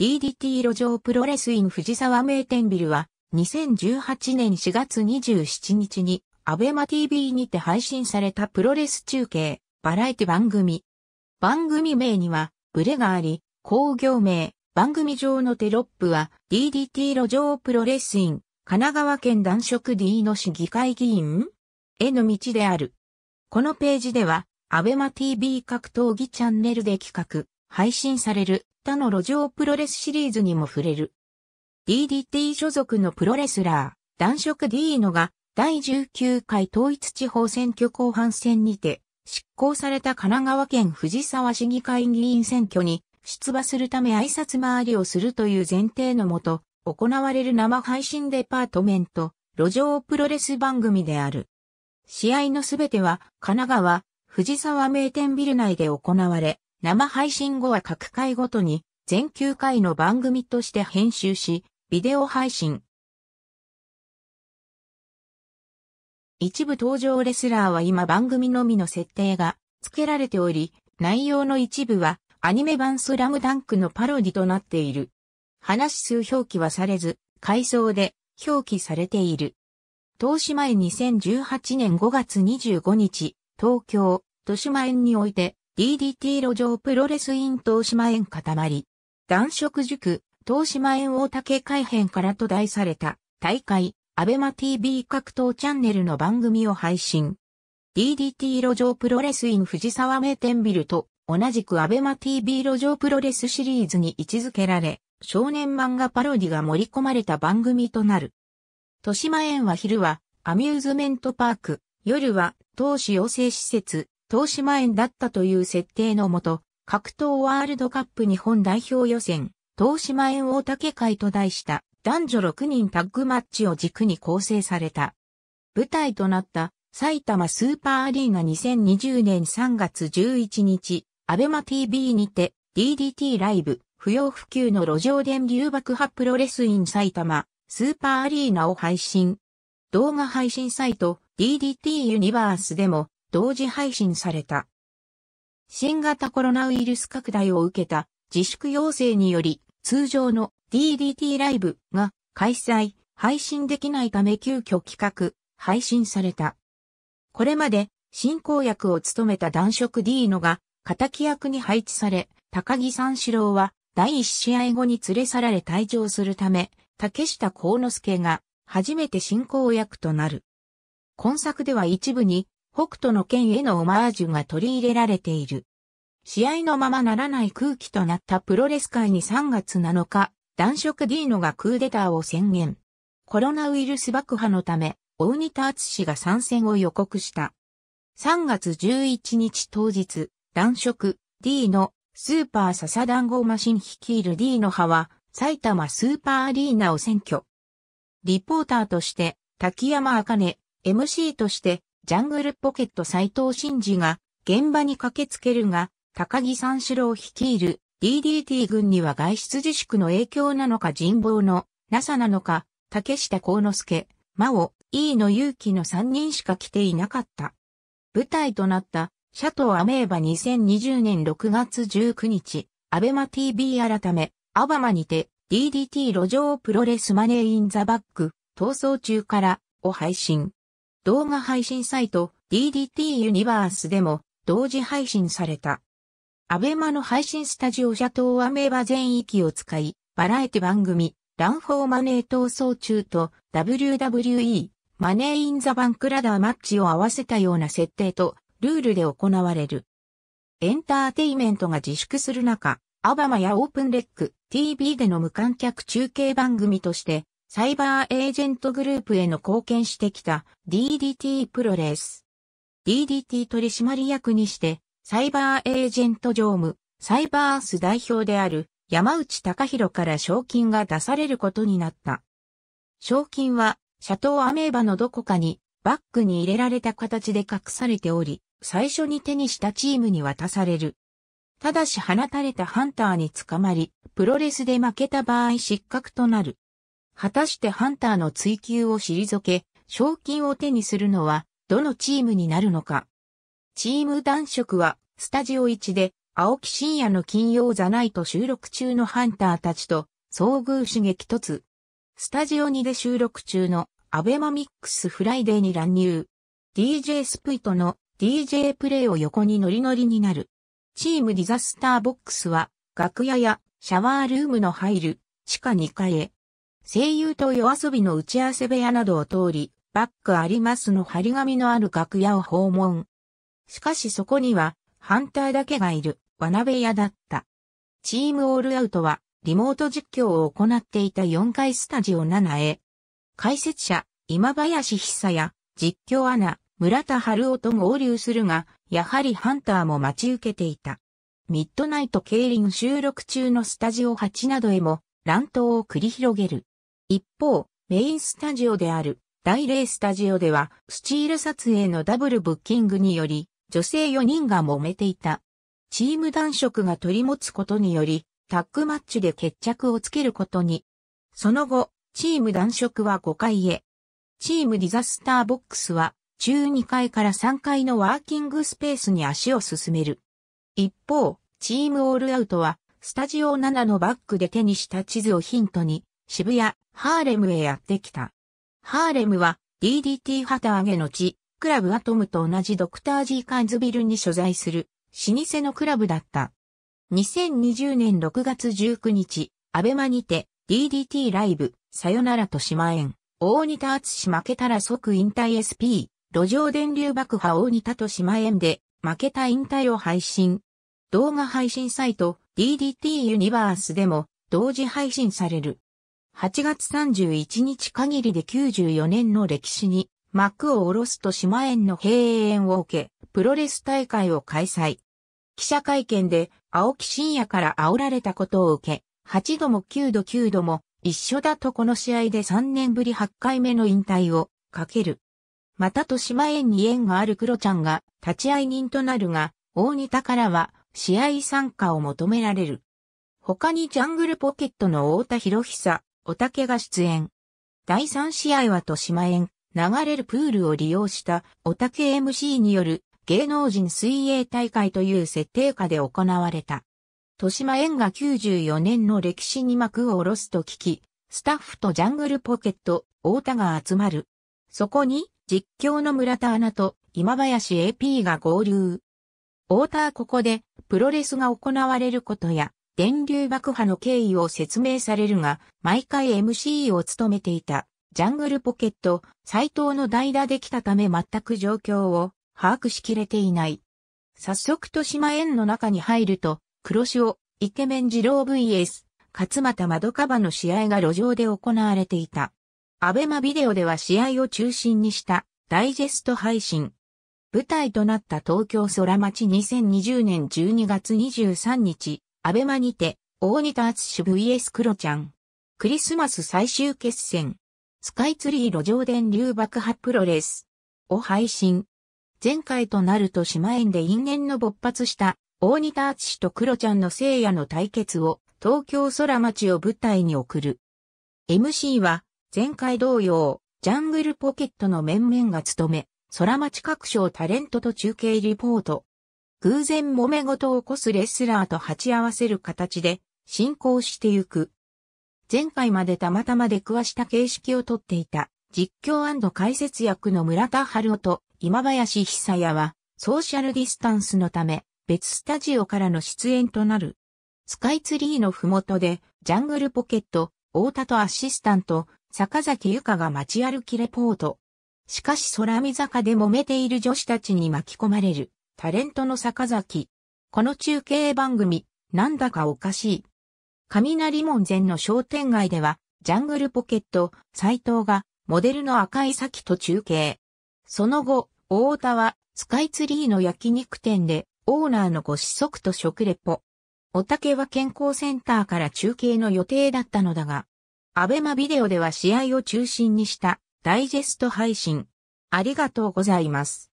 DDT 路上プロレスイン藤沢名店ビルは2018年4月27日にアベマ TV にて配信されたプロレス中継、バラエティ番組。番組名にはブレがあり、工業名、番組上のテロップは DDT 路上プロレスイン、神奈川県男色 D の市議会議員への道である。このページでは、アベマ TV 格闘技チャンネルで企画、配信される他の路上プロレスシリーズにも触れる。DDT 所属のプロレスラー、男色 D のが、第19回統一地方選挙後半戦にて、執行された神奈川県藤沢市議会議員選挙に出馬するため挨拶回りをするという前提のもと、行われる生配信デパートメント、路上プロレス番組である。試合のすべては神奈川、藤沢名店ビル内で行われ、生配信後は各回ごとに全9回の番組として編集し、ビデオ配信。一部登場レスラーは今番組のみの設定が付けられており、内容の一部はアニメ版スラムダンクのパロディとなっている。話数表記はされず、回想で表記されている。投資前2018年5月25日、東京、豊島園において、DDT 路上プロレスイン東島園固まり。男色塾、東島園大竹改編からと題された大会、アベマ TV 格闘チャンネルの番組を配信。DDT 路上プロレスイン藤沢名店ビルと同じくアベマ TV 路上プロレスシリーズに位置づけられ、少年漫画パロディが盛り込まれた番組となる。豊島園は昼はアミューズメントパーク、夜は投資養成施設、東島園だったという設定のもと、格闘ワールドカップ日本代表予選、東島園大竹会と題した男女6人タッグマッチを軸に構成された。舞台となった埼玉スーパーアリーナ2020年3月11日、アベマ TV にて DDT ライブ不要不急の路上電流爆破プロレスイン埼玉スーパーアリーナを配信。動画配信サイト DDT ユニバースでも同時配信された。新型コロナウイルス拡大を受けた自粛要請により通常の DDT ライブが開催、配信できないため急遽企画、配信された。これまで進行役を務めた男色 D のが敵役に配置され、高木三四郎は第一試合後に連れ去られ退場するため、竹下幸之助が初めて進行役となる。今作では一部に北斗の剣へのオマージュが取り入れられている。試合のままならない空気となったプロレス界に3月7日、男色ディーノがクーデターを宣言。コロナウイルス爆破のため、大仁田厚氏が参戦を予告した。3月11日当日、男色、ディーノ、スーパー笹団子マシン率いるディーノ派は、埼玉スーパーアリーナを占拠。リポーターとして、滝山茜、MC として、ジャングルポケット斎藤真二が現場に駆けつけるが、高木三四郎率いる DDT 軍には外出自粛の影響なのか人望のなさなのか、竹下幸之助、真央、E の勇気の3人しか来ていなかった。舞台となった、シャトーアメーバ2020年6月19日、アベマ TV 改め、アバマにて、DDT 路上プロレスマネーインザバッグ、逃走中から、を配信。動画配信サイト DDT ユニバースでも同時配信された。アベマの配信スタジオシャトーアメーバ全域を使い、バラエティ番組、ランフォーマネー闘争中と WWE マネーインザバンクラダーマッチを合わせたような設定とルールで行われる。エンターテイメントが自粛する中、アバマやオープンレック、TV での無観客中継番組としてサイバーエージェントグループへの貢献してきた DDT プロレス。DDT 取締役にして、サイバーエージェント常務、サイバース代表である山内隆弘から賞金が出されることになった。賞金は、シャトーアメーバのどこかにバッグに入れられた形で隠されており、最初に手にしたチームに渡される。ただし放たれたハンターに捕まり、プロレスで負けた場合失格となる。果たしてハンターの追求を退け、賞金を手にするのは、どのチームになるのか。チーム男色は、スタジオ1で、青木真也の金曜ザナイト収録中のハンターたちと、遭遇刺激突。スタジオ2で収録中の、アベマミックスフライデーに乱入。DJ スプイトの DJ プレイを横にノリノリになる。チームディザスターボックスは、楽屋やシャワールームの入る地下2階へ。声優と夜遊びの打ち合わせ部屋などを通り、バックありますの張り紙のある楽屋を訪問。しかしそこには、ハンターだけがいる、罠部屋だった。チームオールアウトは、リモート実況を行っていた4階スタジオ7へ。解説者、今林久や、実況アナ、村田春夫と合流するが、やはりハンターも待ち受けていた。ミッドナイト競輪収録中のスタジオ8などへも、乱闘を繰り広げる。一方、メインスタジオである大霊スタジオでは、スチール撮影のダブルブッキングにより、女性4人が揉めていた。チーム男色が取り持つことにより、タッグマッチで決着をつけることに。その後、チーム男色は5階へ。チームディザスターボックスは、中2階から3階のワーキングスペースに足を進める。一方、チームオールアウトは、スタジオ7のバックで手にした地図をヒントに、渋谷、ハーレムへやってきた。ハーレムは DDT 旗揚げの地、クラブアトムと同じドクター・ジー・カンズビルに所在する老舗のクラブだった。2020年6月19日、アベマにて DDT ライブ、さよならとしまえん、大仁田厚負けたら即引退 SP、路上電流爆破大仁田としまえんで負けた引退を配信。動画配信サイト DDT ユニバースでも同時配信される。8月31日限りで94年の歴史に幕を下ろすと島園の閉園を受け、プロレス大会を開催。記者会見で青木真也から煽られたことを受け、8度も9度9度も一緒だとこの試合で3年ぶり8回目の引退をかける。またと島園に縁がある黒ちゃんが立ち会い人となるが、大仁田からは試合参加を求められる。他にジャングルポケットの太田博久、おたけが出演。第3試合は豊島園、流れるプールを利用したおたけ MC による芸能人水泳大会という設定下で行われた。豊島園が94年の歴史に幕を下ろすと聞き、スタッフとジャングルポケット、太田が集まる。そこに、実況の村田アナと今林 AP が合流。太田はここで、プロレスが行われることや、電流爆破の経緯を説明されるが、毎回 MC を務めていた、ジャングルポケット、斎藤の代打できたため全く状況を把握しきれていない。早速豊島園の中に入ると、黒潮、イケメン二郎 VS、勝又窓カバの試合が路上で行われていた。アベマビデオでは試合を中心にしたダイジェスト配信。舞台となった東京空町2020年12月23日、アベマにて、大仁田厚 VS クロちゃん。クリスマス最終決戦。スカイツリー路上電流爆破プロレス。を配信。前回となると島園で因縁の勃発した大仁田厚とクロちゃんの聖夜の対決を東京空町を舞台に送る。MC は前回同様、ジャングルポケットの面々が務め、空町各省タレントと中継リポート、偶然揉め事を起こすレスラーと鉢合わせる形で進行してゆく。前回までたまたまで詳わした形式をとっていた実況解説役の村田春夫と今林久也はソーシャルディスタンスのため別スタジオからの出演となる。スカイツリーのふもとでジャングルポケット、太田とアシスタント、坂崎由香が街歩きレポート。しかし空見坂で揉めている女子たちに巻き込まれる。タレントの坂崎。この中継番組、なんだかおかしい。雷門前の商店街では、ジャングルポケット、斎藤が、モデルの赤い咲と中継。その後、大田は、スカイツリーの焼肉店で、オーナーのご子息と食レポ。おたけは健康センターから中継の予定だったのだが、アベマビデオでは試合を中心にしたダイジェスト配信。ありがとうございます。